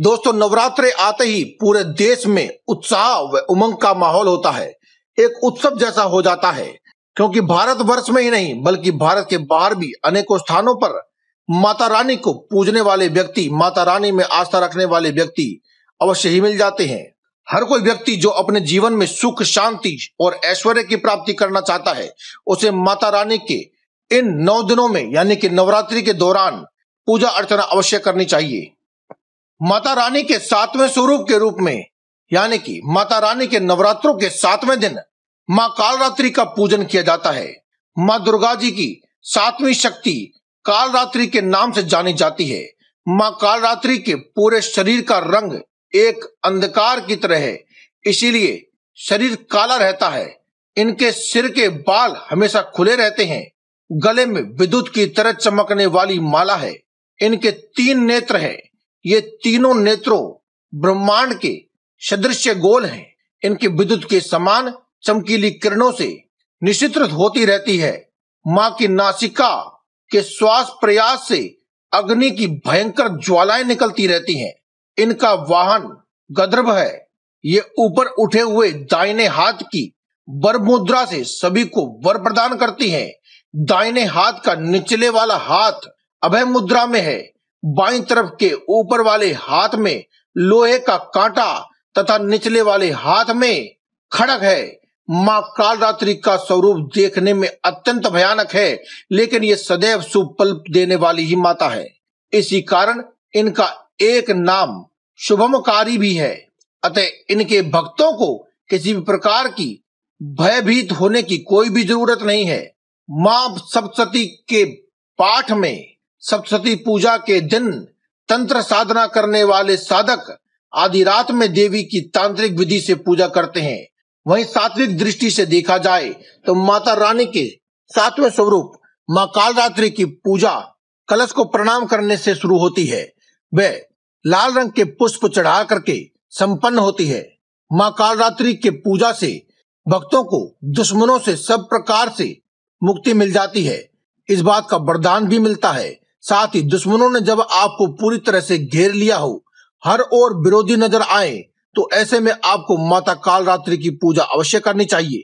दोस्तों नवरात्रे आते ही पूरे देश में उत्साह व उमंग का माहौल होता है एक उत्सव जैसा हो जाता है क्योंकि भारत वर्ष में ही नहीं बल्कि भारत के बाहर भी अनेकों स्थानों पर माता रानी को पूजने वाले व्यक्ति माता रानी में आस्था रखने वाले व्यक्ति अवश्य ही मिल जाते हैं हर कोई व्यक्ति जो अपने जीवन में सुख शांति और ऐश्वर्य की प्राप्ति करना चाहता है उसे माता रानी के इन नौ दिनों में यानी कि नवरात्रि के दौरान पूजा अर्चना अवश्य करनी चाहिए माता रानी के सातवें स्वरूप के रूप में यानी कि माता रानी के नवरात्रों के सातवें दिन माँ कालरात्रि का पूजन किया जाता है माँ दुर्गा जी की सातवीं शक्ति कालरात्रि के नाम से जानी जाती है माँ कालरात्रि के पूरे शरीर का रंग एक अंधकार की तरह है इसीलिए शरीर काला रहता है इनके सिर के बाल हमेशा खुले रहते हैं गले में विद्युत की तरह चमकने वाली माला है इनके तीन नेत्र हैं ये तीनों नेत्रों ब्रह्मांड के सदृश गोल हैं इनकी विद्युत के समान चमकीली किरणों से निश्चित होती रहती है माँ की नासिका के श्वास प्रयास से अग्नि की भयंकर ज्वालाएं निकलती रहती हैं। इनका वाहन गदर्भ है ये ऊपर उठे हुए दाहिने हाथ की वर मुद्रा से सभी को वर प्रदान करती है दाहिने हाथ का निचले वाला हाथ अभय मुद्रा में है बाई तरफ के ऊपर वाले हाथ में लोहे का कांटा तथा निचले वाले हाथ में खड़क है माँ कालरात्रि का स्वरूप देखने में अत्यंत भयानक है लेकिन ये सदैव सुपल्प देने वाली ही माता है इसी कारण इनका एक नाम शुभमकारी भी है अतः इनके भक्तों को किसी भी प्रकार की भयभीत होने की कोई भी जरूरत नहीं है माँ सप्तती के पाठ में सप्तती पूजा के दिन तंत्र साधना करने वाले साधक आधी रात में देवी की तांत्रिक विधि से पूजा करते हैं वहीं सात्विक दृष्टि से देखा जाए तो माता रानी के सातवें स्वरूप माँ कालरात्रि की पूजा कलश को प्रणाम करने से शुरू होती है वे लाल रंग के पुष्प चढ़ा करके संपन्न होती है माँ कालरात्रि के पूजा से भक्तों को दुश्मनों से सब प्रकार से मुक्ति मिल जाती है इस बात का वरदान भी मिलता है साथ ही दुश्मनों ने जब आपको पूरी तरह से घेर लिया हो हर ओर विरोधी नजर आए तो ऐसे में आपको माता कालरात्रि की पूजा अवश्य करनी चाहिए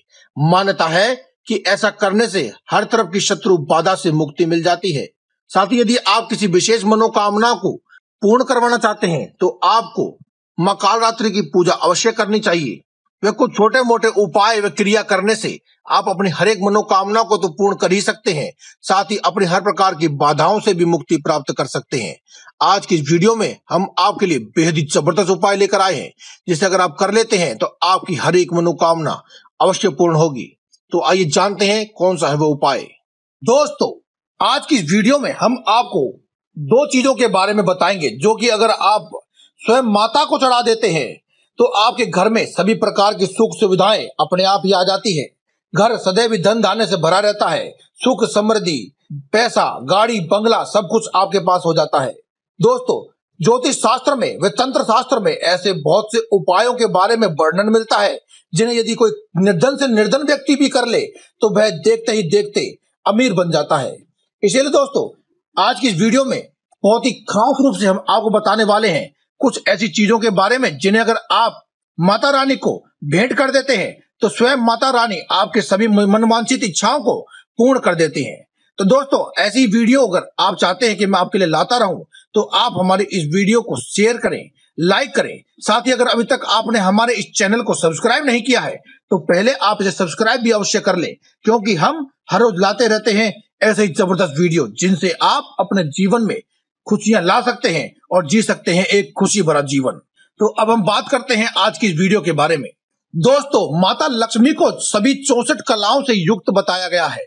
मान्यता है कि ऐसा करने से हर तरफ की शत्रु बाधा से मुक्ति मिल जाती है साथ ही यदि आप किसी विशेष मनोकामना को पूर्ण करवाना चाहते हैं तो आपको माँ कालरात्रि की पूजा अवश्य करनी चाहिए वे कुछ छोटे मोटे उपाय व क्रिया करने से आप अपनी हरेक मनोकामना को तो पूर्ण कर ही सकते हैं साथ ही अपनी हर प्रकार की बाधाओं से भी मुक्ति प्राप्त कर सकते हैं आज की इस वीडियो में हम आपके लिए बेहद ही जबरदस्त उपाय लेकर आए हैं जिसे अगर आप कर लेते हैं तो आपकी हर एक मनोकामना अवश्य पूर्ण होगी तो आइए जानते हैं कौन सा है वो उपाय दोस्तों आज की इस वीडियो में हम आपको दो चीजों के बारे में बताएंगे जो कि अगर आप स्वयं माता को चढ़ा देते हैं तो आपके घर में सभी प्रकार की सुख सुविधाएं अपने आप ही आ जाती है घर सदैव धन धाने से भरा रहता है सुख समृद्धि पैसा गाड़ी बंगला सब कुछ आपके पास हो जाता है दोस्तों ज्योतिष शास्त्र में व तंत्र शास्त्र में ऐसे बहुत से उपायों के बारे में वर्णन मिलता है जिन्हें यदि कोई निर्धन से निर्धन व्यक्ति भी कर ले तो वह देखते ही देखते अमीर बन जाता है इसीलिए दोस्तों आज की इस वीडियो में बहुत ही खास रूप से हम आपको बताने वाले हैं कुछ ऐसी चीजों के बारे में जिन्हें अगर आप माता रानी को भेंट कर देते हैं तो स्वयं माता रानी आपके सभी मनवांछित इच्छाओं को पूर्ण कर देती हैं तो दोस्तों ऐसी वीडियो अगर आप चाहते हैं कि मैं आपके लिए लाता रहूं तो आप हमारे इस वीडियो को शेयर करें लाइक करें साथ ही अगर अभी तक आपने हमारे इस चैनल को सब्सक्राइब नहीं किया है तो पहले आप इसे सब्सक्राइब भी अवश्य कर लें क्योंकि हम हर रोज लाते रहते हैं ऐसे ही जबरदस्त वीडियो जिनसे आप अपने जीवन में खुशियां ला सकते हैं और जी सकते हैं एक खुशी भरा जीवन तो अब हम बात करते हैं आज की इस वीडियो के बारे में दोस्तों माता लक्ष्मी को सभी चौसठ कलाओं से युक्त बताया गया है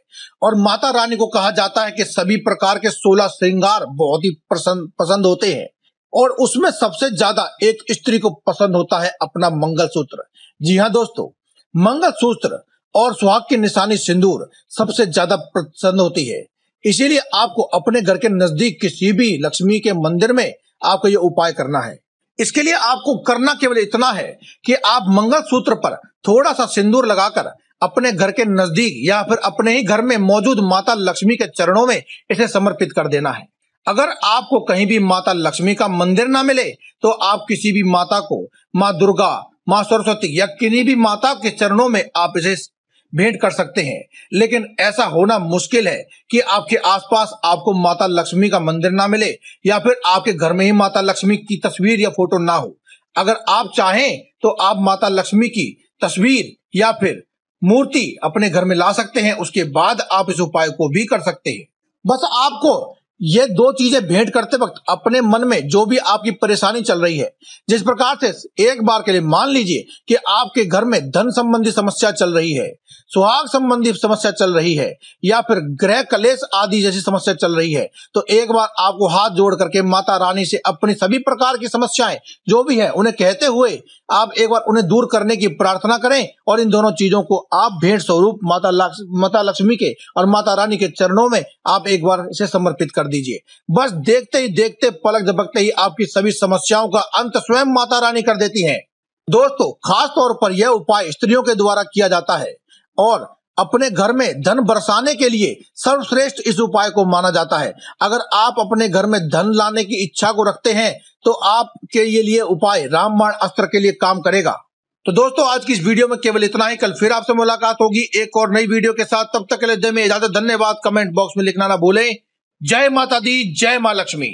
और माता रानी को कहा जाता है कि सभी प्रकार के सोलह श्रृंगार बहुत ही पसंद पसंद होते हैं और उसमें सबसे ज्यादा एक स्त्री को पसंद होता है अपना मंगल सूत्र जी हाँ दोस्तों मंगल सूत्र और सुहाग की निशानी सिंदूर सबसे ज्यादा पसंद होती है इसीलिए आपको अपने घर के नजदीक किसी भी लक्ष्मी के मंदिर में आपको ये उपाय करना है इसके लिए आपको करना केवल इतना है कि आप सूत्र पर थोड़ा सा सिंदूर लगाकर अपने घर के नजदीक या फिर अपने ही घर में मौजूद माता लक्ष्मी के चरणों में इसे समर्पित कर देना है अगर आपको कहीं भी माता लक्ष्मी का मंदिर ना मिले तो आप किसी भी माता को माँ दुर्गा माँ सरस्वती या किसी भी माता के चरणों में आप इसे भेंट कर सकते हैं लेकिन ऐसा होना मुश्किल है कि आपके आसपास आपको माता लक्ष्मी का मंदिर ना मिले या फिर आपके घर में ही माता लक्ष्मी की तस्वीर या फोटो ना हो अगर आप चाहें तो आप माता लक्ष्मी की तस्वीर या फिर मूर्ति अपने घर में ला सकते हैं उसके बाद आप इस उपाय को भी कर सकते हैं बस आपको ये दो चीजें भेंट करते वक्त अपने मन में जो भी आपकी परेशानी चल रही है जिस प्रकार से एक बार के लिए मान लीजिए कि आपके घर में धन संबंधी समस्या चल रही है सुहाग संबंधी समस्या चल रही है या फिर ग्रह कलेश आदि जैसी समस्या चल रही है तो एक बार आपको हाथ जोड़ करके माता रानी से अपनी सभी प्रकार की समस्याएं जो भी है उन्हें कहते हुए आप एक बार उन्हें दूर करने की प्रार्थना करें और इन दोनों चीजों को आप भेंट स्वरूप माता माता लक्ष्मी के और माता रानी के चरणों में आप एक बार इसे समर्पित कर दीजिए बस देखते ही देखते पलक झपकते ही आपकी सभी समस्याओं का अंत स्वयं माता रानी कर देती है दोस्तों खास तौर पर यह उपाय स्त्रियों के द्वारा किया जाता है और अपने घर में धन बरसाने के लिए सर्वश्रेष्ठ इस उपाय को माना जाता है अगर आप अपने घर में धन लाने की इच्छा को रखते हैं तो आपके ये लिए उपाय रामबाण अस्त्र के लिए काम करेगा तो दोस्तों आज की इस वीडियो में केवल इतना ही कल फिर आपसे मुलाकात होगी एक और नई वीडियो के साथ तब तक के लिए दे में इजाजत धन्यवाद कमेंट बॉक्स में लिखना ना भूलें जय माता दी जय माँ लक्ष्मी